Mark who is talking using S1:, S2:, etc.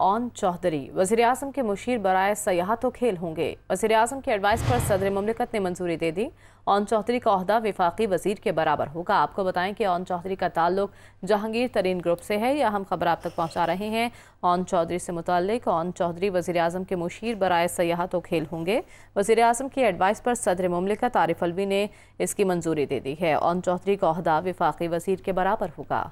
S1: on Chaudhary वजी अजम के मुशीर बरए सयाहत तो व खेल होंगे वजी अजम के एडवाइस पर सदर ममलिकत ने मंजूरी दे दी ऑन चौधरी का अहदा विफाकी वजीर के बराबर होगा आपको बताएं कि ऑन चौधरी का ताल्लुक जहांगीर तरीन ग्रुप से है यह हम खबर आप तक पहुंचा रहे हैं ऑन चौधरी से मुतक ऑन चौधरी वजीर अजम के मुशीर बरए सयाहत तो व खेल होंगे वजी अजम की एडवाइस पर सदर ममलिकत आरिफ अलवी ने इसकी मंजूरी दे दी है ऑन चौधरी का अहदा विफाकी वजीर के बराबर होगा